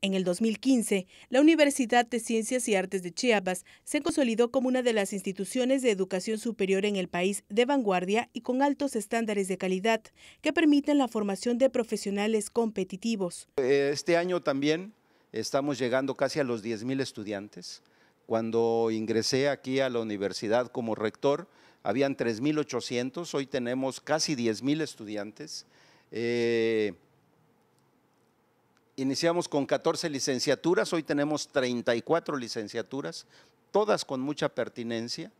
En el 2015, la Universidad de Ciencias y Artes de Chiapas se consolidó como una de las instituciones de educación superior en el país de vanguardia y con altos estándares de calidad que permiten la formación de profesionales competitivos. Eh, este año también estamos llegando casi a los 10.000 estudiantes. Cuando ingresé aquí a la universidad como rector, habían 3.800, hoy tenemos casi 10.000 estudiantes. Eh, Iniciamos con 14 licenciaturas, hoy tenemos 34 licenciaturas, todas con mucha pertinencia.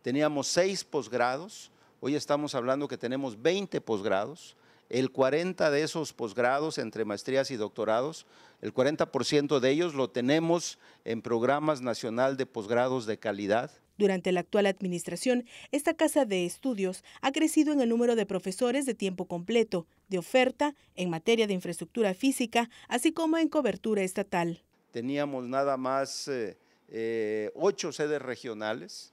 Teníamos 6 posgrados, hoy estamos hablando que tenemos 20 posgrados. El 40 de esos posgrados entre maestrías y doctorados, el 40% de ellos lo tenemos en programas nacional de posgrados de calidad durante la actual administración, esta casa de estudios ha crecido en el número de profesores de tiempo completo, de oferta, en materia de infraestructura física, así como en cobertura estatal. Teníamos nada más eh, eh, ocho sedes regionales,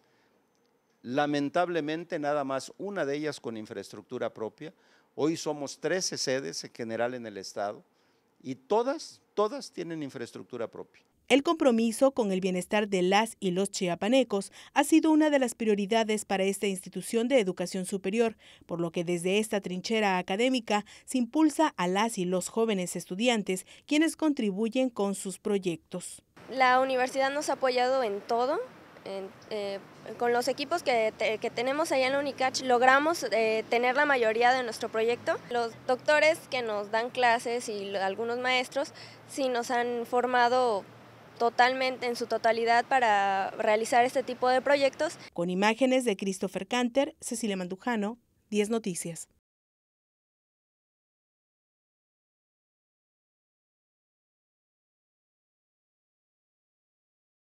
lamentablemente nada más una de ellas con infraestructura propia. Hoy somos 13 sedes en general en el Estado y todas, todas tienen infraestructura propia. El compromiso con el bienestar de las y los chiapanecos ha sido una de las prioridades para esta institución de educación superior, por lo que desde esta trinchera académica se impulsa a las y los jóvenes estudiantes quienes contribuyen con sus proyectos. La universidad nos ha apoyado en todo, eh, con los equipos que, tenemos allá en Unicach logramos eh, tener la mayoría de nuestro proyecto. Los doctores que nos dan clases y algunos maestros sí nos han formado totalmente, en su totalidad para realizar este tipo de proyectos. Con imágenes de Christopher Canter, Cecilia Mandujano, 10 Noticias.